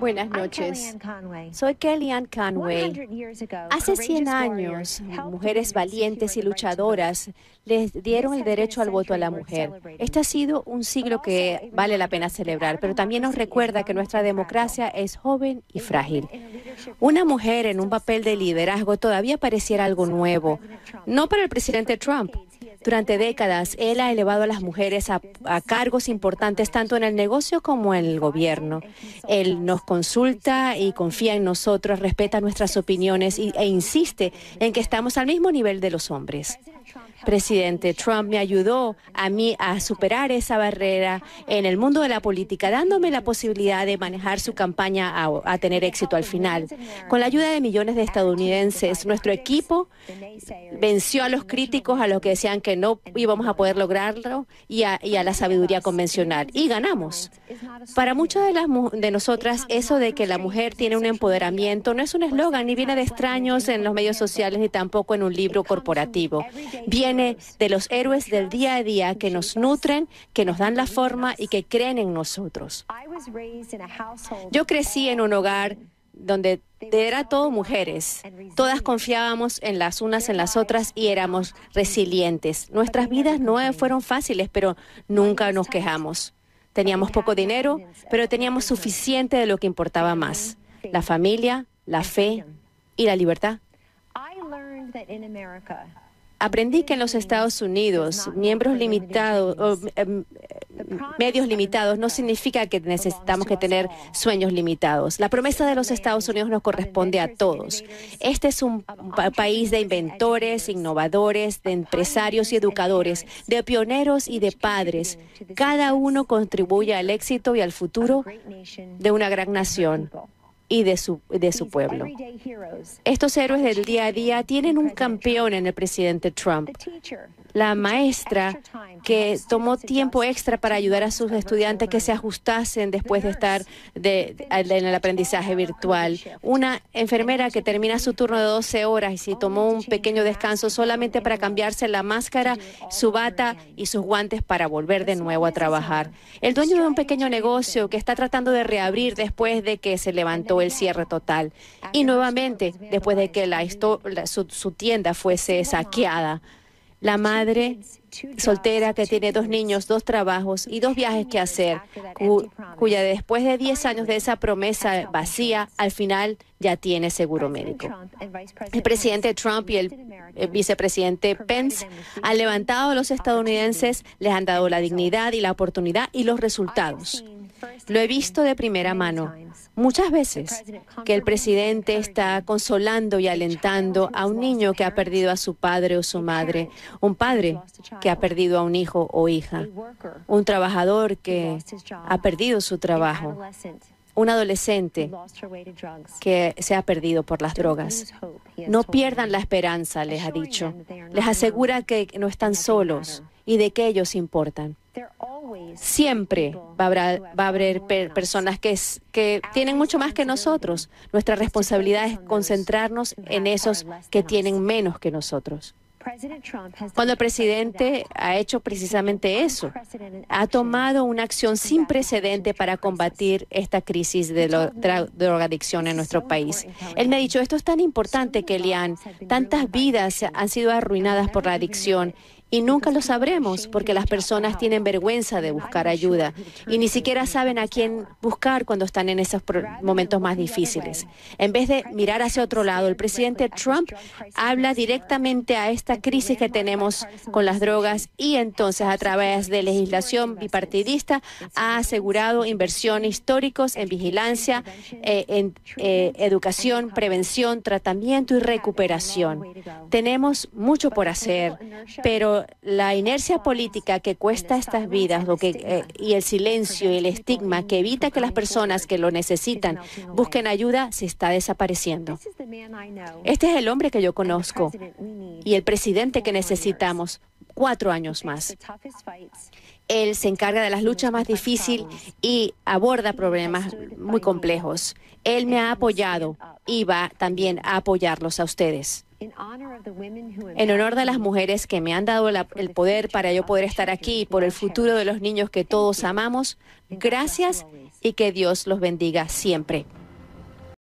Buenas noches. Soy Kellyanne Conway. Hace 100 años, mujeres valientes y luchadoras les dieron el derecho al voto a la mujer. Este ha sido un siglo que vale la pena celebrar, pero también nos recuerda que nuestra democracia es joven y frágil. Una mujer en un papel de liderazgo todavía pareciera algo nuevo, no para el presidente Trump, durante décadas, él ha elevado a las mujeres a, cargos importantes tanto en el negocio como en el gobierno. Él nos consulta y confía en nosotros, respeta nuestras opiniones e insiste en que estamos al mismo nivel de los hombres presidente Trump me ayudó a mí a superar esa barrera en el mundo de la política, dándome la posibilidad de manejar su campaña a, tener éxito al final. Con la ayuda de millones de estadounidenses, nuestro equipo venció a los críticos, a los que decían que no íbamos a poder lograrlo y a, la sabiduría convencional. Y ganamos. Para muchas de, las, de nosotras, eso de que la mujer tiene un empoderamiento no es un eslogan ni viene de extraños en los medios sociales ni tampoco en un libro corporativo. Viene de los héroes del día a día que nos nutren, que nos dan la forma y que creen en nosotros. Yo crecí en un hogar donde era todo mujeres. Todas confiábamos en las unas en las otras y éramos resilientes. Nuestras vidas no fueron fáciles, pero nunca nos quejamos. Teníamos poco dinero, pero teníamos suficiente de lo que importaba más, la familia, la fe y la libertad. Aprendí que en los Estados Unidos, miembros limitados, em, em, medios limitados, no significa que necesitamos que tener sueños limitados. La promesa de los Estados Unidos nos corresponde a todos. Este es un país de inventores, innovadores, de empresarios y educadores, de pioneros y de padres. Cada uno contribuye al éxito y al futuro de una gran nación y de su, de su pueblo. Estos héroes del día a día tienen un campeón en el presidente Trump. La maestra que tomó tiempo extra para ayudar a sus estudiantes que se ajustasen después de estar en el aprendizaje virtual. Una enfermera que termina su turno de 12 horas y se tomó un pequeño descanso solamente para cambiarse la máscara, su bata y sus guantes para volver de nuevo a trabajar. El dueño de un pequeño negocio que está tratando de reabrir después de que se levantó el cierre total. Y nuevamente, después de que la, su, tienda fuese saqueada, la madre soltera que tiene dos niños, dos trabajos y dos viajes que hacer, cuya después de 10 años de esa promesa vacía, al final ya tiene seguro médico. El presidente Trump y el vicepresidente Pence han levantado a los estadounidenses, les han dado la dignidad y la oportunidad y los resultados. Lo he visto de primera mano muchas veces, que el presidente está consolando y alentando a un niño que ha perdido a su padre o su madre, un padre que ha perdido a un hijo o hija, un trabajador que ha perdido su trabajo, un adolescente que se ha perdido por las drogas. No pierdan la esperanza, les ha dicho. Les asegura que no están solos y de que ellos importan siempre va a haber, personas que, que tienen mucho más que nosotros. Nuestra responsabilidad es concentrarnos en esos que tienen menos que nosotros. Cuando el presidente ha hecho precisamente eso, ha tomado una acción sin precedente para combatir esta crisis de drogadicción en nuestro país. Él me ha dicho, esto es tan importante, Kellyanne, tantas vidas han sido arruinadas por la adicción y nunca lo sabremos porque las personas tienen vergüenza de buscar ayuda y ni siquiera saben a quién buscar cuando están en esos momentos más difíciles. En vez de mirar hacia otro lado, el presidente Trump habla directamente a esta crisis que tenemos con las drogas y entonces a través de legislación bipartidista ha asegurado inversiones históricos en vigilancia, eh, en eh, educación, prevención, tratamiento y recuperación. Tenemos mucho por hacer, pero la inercia política que cuesta estas vidas eh, y el silencio y el estigma que evita que las personas que lo necesitan busquen ayuda se está desapareciendo. Este es el hombre que yo conozco y el presidente que necesitamos cuatro años más. Él se encarga de las luchas más difíciles y aborda problemas muy complejos. Él me ha apoyado y va también a apoyarlos a ustedes en honor de las mujeres que me han dado el poder para yo poder estar aquí, por el futuro de los niños que todos amamos, gracias y que Dios los bendiga siempre.